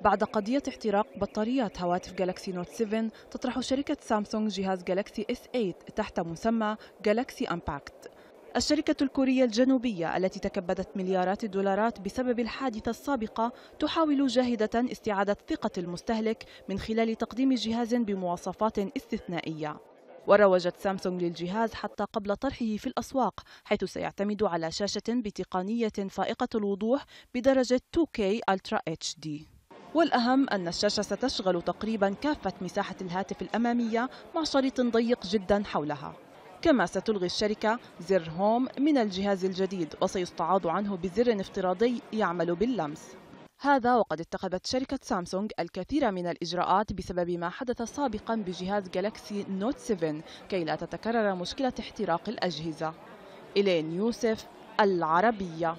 بعد قضية احتراق بطاريات هواتف جالاكسي نوت 7 تطرح شركة سامسونج جهاز جالاكسي اس 8 تحت مسمى جالاكسي امباكت الشركة الكورية الجنوبية التي تكبدت مليارات الدولارات بسبب الحادثة السابقة تحاول جاهدة استعادة ثقة المستهلك من خلال تقديم جهاز بمواصفات استثنائية وروجت سامسونج للجهاز حتى قبل طرحه في الأسواق حيث سيعتمد على شاشة بتقنية فائقة الوضوح بدرجة 2K Ultra HD والأهم أن الشاشة ستشغل تقريبا كافة مساحة الهاتف الأمامية مع شريط ضيق جدا حولها كما ستلغي الشركة زر هوم من الجهاز الجديد وسيستعاض عنه بزر افتراضي يعمل باللمس هذا وقد اتخذت شركة سامسونج الكثير من الإجراءات بسبب ما حدث سابقا بجهاز جالكسي نوت 7 كي لا تتكرر مشكلة احتراق الأجهزة إلين يوسف العربية